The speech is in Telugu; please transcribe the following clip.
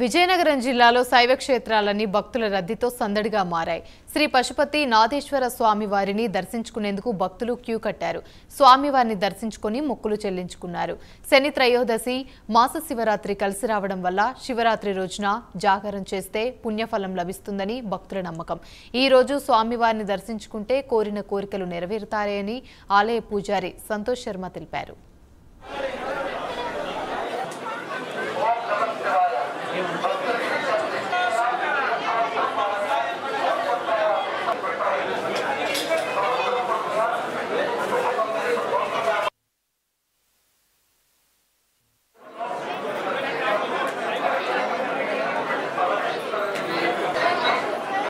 విజయనగరం జిల్లాలో శైవ క్షేత్రాలన్నీ భక్తుల రద్దీతో సందడిగా మారాయి శ్రీ పశుపతి స్వామి స్వామివారిని దర్శించుకునేందుకు భక్తులు క్యూ కట్టారు స్వామివారిని దర్శించుకుని మొక్కులు చెల్లించుకున్నారు శని త్రయోదశి మాస శివరాత్రి కలిసి రావడం వల్ల శివరాత్రి రోజున జాగరం చేస్తే పుణ్యఫలం లభిస్తుందని భక్తుల నమ్మకం ఈ రోజు స్వామివారిని దర్శించుకుంటే కోరిన కోరికలు నెరవేరుతాయని ఆలయ పూజారి సంతోష్ శర్మ తెలిపారు